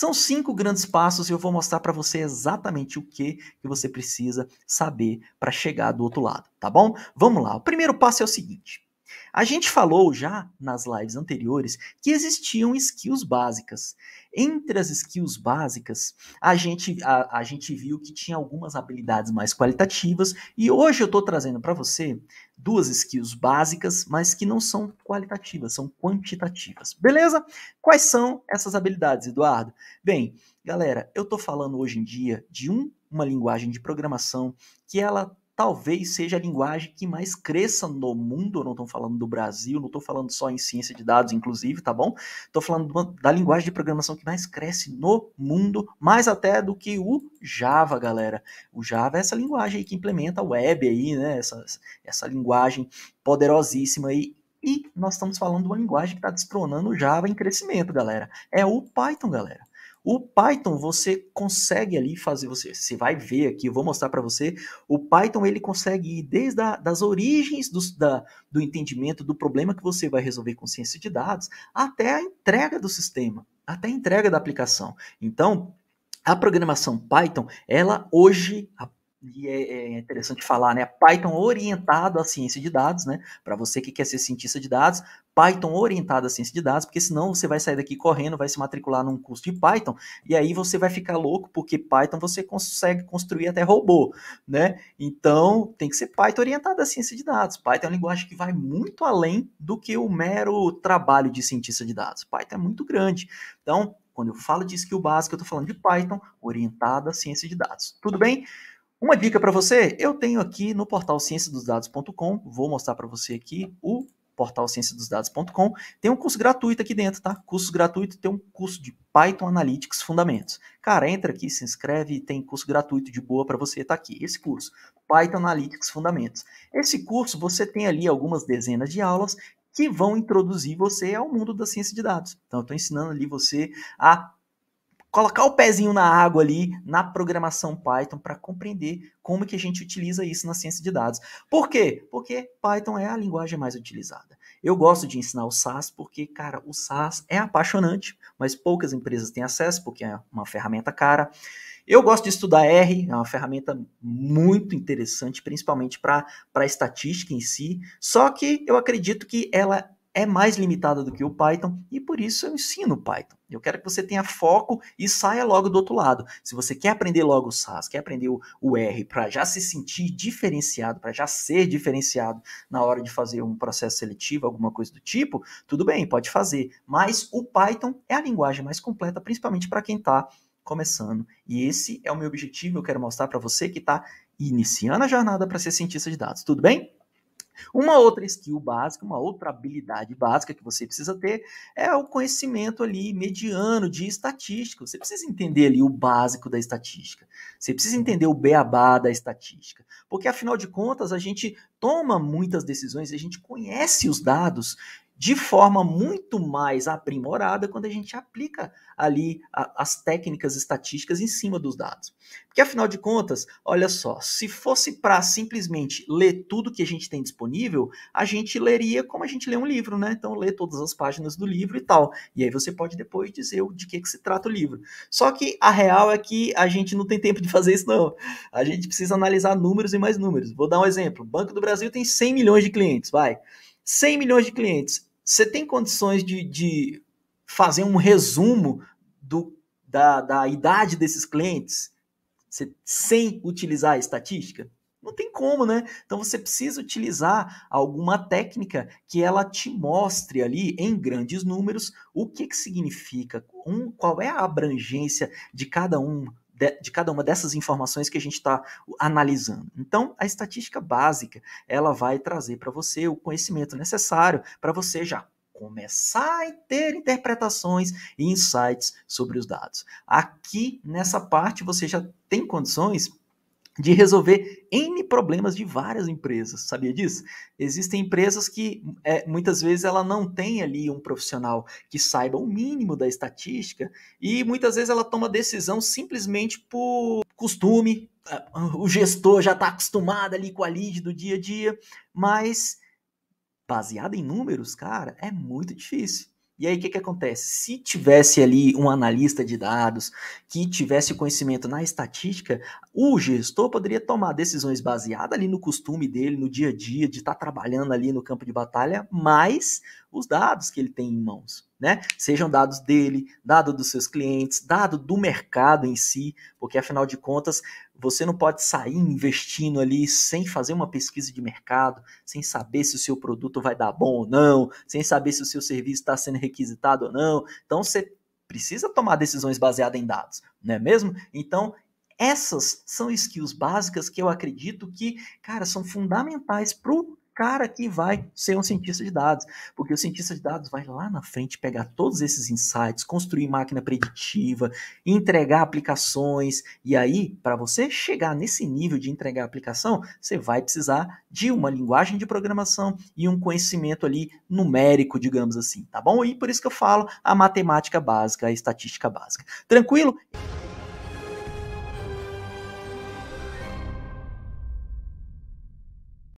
São cinco grandes passos e eu vou mostrar para você exatamente o que, que você precisa saber para chegar do outro lado, tá bom? Vamos lá. O primeiro passo é o seguinte: a gente falou já nas lives anteriores que existiam skills básicas. Entre as skills básicas, a gente, a, a gente viu que tinha algumas habilidades mais qualitativas, e hoje eu estou trazendo para você duas skills básicas, mas que não são qualitativas, são quantitativas. Beleza? Quais são essas habilidades, Eduardo? Bem, galera, eu estou falando hoje em dia de um, uma linguagem de programação que ela talvez seja a linguagem que mais cresça no mundo. Eu não estou falando do Brasil, não estou falando só em ciência de dados, inclusive, tá bom? Estou falando da linguagem de programação que mais cresce no mundo, mais até do que o Java, galera. O Java é essa linguagem que implementa a web aí, né? Essa, essa linguagem poderosíssima aí. E nós estamos falando de uma linguagem que está destronando o Java em crescimento, galera. É o Python, galera. O Python você consegue ali fazer, você, você vai ver aqui, eu vou mostrar para você. O Python ele consegue ir desde a, das origens do, da, do entendimento do problema que você vai resolver com ciência de dados até a entrega do sistema, até a entrega da aplicação. Então, a programação Python, ela hoje, a e é, é, interessante falar, né? Python orientado à ciência de dados, né? Para você que quer ser cientista de dados, Python orientado à ciência de dados, porque senão você vai sair daqui correndo, vai se matricular num curso de Python e aí você vai ficar louco, porque Python você consegue construir até robô, né? Então tem que ser Python orientado à ciência de dados. Python é uma linguagem que vai muito além do que o mero trabalho de cientista de dados. Python é muito grande. Então, quando eu falo de skill básica, eu estou falando de Python orientado à ciência de dados. Tudo bem? Uma dica para você, eu tenho aqui no portal cienciadosdados.com, vou mostrar para você aqui o portal cienciadosdados.com, tem um curso gratuito aqui dentro, tá? Curso gratuito tem um curso de Python Analytics Fundamentos. Cara, entra aqui, se inscreve, tem curso gratuito de boa para você, tá aqui. Esse curso, Python Analytics Fundamentos. Esse curso você tem ali algumas dezenas de aulas que vão introduzir você ao mundo da ciência de dados. Então, eu estou ensinando ali você a colocar o pezinho na água ali na programação Python para compreender como que a gente utiliza isso na ciência de dados. Por quê? Porque Python é a linguagem mais utilizada. Eu gosto de ensinar o SAS porque, cara, o SAS é apaixonante, mas poucas empresas têm acesso porque é uma ferramenta cara. Eu gosto de estudar R, é uma ferramenta muito interessante, principalmente para a estatística em si, só que eu acredito que ela é mais limitada do que o Python e por isso eu ensino Python. Eu quero que você tenha foco e saia logo do outro lado. Se você quer aprender logo o SAS, quer aprender o R para já se sentir diferenciado, para já ser diferenciado na hora de fazer um processo seletivo, alguma coisa do tipo, tudo bem, pode fazer. Mas o Python é a linguagem mais completa, principalmente para quem está começando. E esse é o meu objetivo, eu quero mostrar para você que está iniciando a jornada para ser cientista de dados. Tudo bem? Uma outra skill básica, uma outra habilidade básica que você precisa ter é o conhecimento ali mediano de estatística. Você precisa entender ali o básico da estatística. Você precisa entender o beabá da estatística. Porque afinal de contas, a gente toma muitas decisões, a gente conhece os dados de forma muito mais aprimorada quando a gente aplica ali a, as técnicas estatísticas em cima dos dados. Porque afinal de contas, olha só, se fosse para simplesmente ler tudo que a gente tem disponível, a gente leria como a gente lê um livro, né? Então lê todas as páginas do livro e tal. E aí você pode depois dizer de que, que se trata o livro. Só que a real é que a gente não tem tempo de fazer isso não. A gente precisa analisar números e mais números. Vou dar um exemplo. O Banco do Brasil tem 100 milhões de clientes, vai. 100 milhões de clientes você tem condições de, de fazer um resumo do, da, da idade desses clientes sem utilizar a estatística? Não tem como, né? Então você precisa utilizar alguma técnica que ela te mostre ali em grandes números o que, que significa, um, qual é a abrangência de cada um de, de cada uma dessas informações que a gente está analisando. Então, a estatística básica, ela vai trazer para você o conhecimento necessário para você já começar a ter interpretações e insights sobre os dados. Aqui nessa parte você já tem condições de resolver N problemas de várias empresas, sabia disso? Existem empresas que é, muitas vezes ela não tem ali um profissional que saiba o mínimo da estatística e muitas vezes ela toma decisão simplesmente por costume, o gestor já está acostumado ali com a lead do dia a dia, mas baseado em números, cara, é muito difícil. E aí o que, que acontece? Se tivesse ali um analista de dados que tivesse conhecimento na estatística, o gestor poderia tomar decisões baseadas ali no costume dele, no dia a dia, de estar tá trabalhando ali no campo de batalha, mais os dados que ele tem em mãos, né? Sejam dados dele, dado dos seus clientes, dado do mercado em si, porque afinal de contas, você não pode sair investindo ali sem fazer uma pesquisa de mercado, sem saber se o seu produto vai dar bom ou não, sem saber se o seu serviço está sendo requisitado ou não. Então você precisa tomar decisões baseadas em dados, não é mesmo? Então essas são skills básicas que eu acredito que, cara, são fundamentais para o cara que vai ser um cientista de dados, porque o cientista de dados vai lá na frente pegar todos esses insights, construir máquina preditiva, entregar aplicações, e aí, para você chegar nesse nível de entregar aplicação, você vai precisar de uma linguagem de programação e um conhecimento ali numérico, digamos assim, tá bom? E por isso que eu falo a matemática básica, a estatística básica. Tranquilo?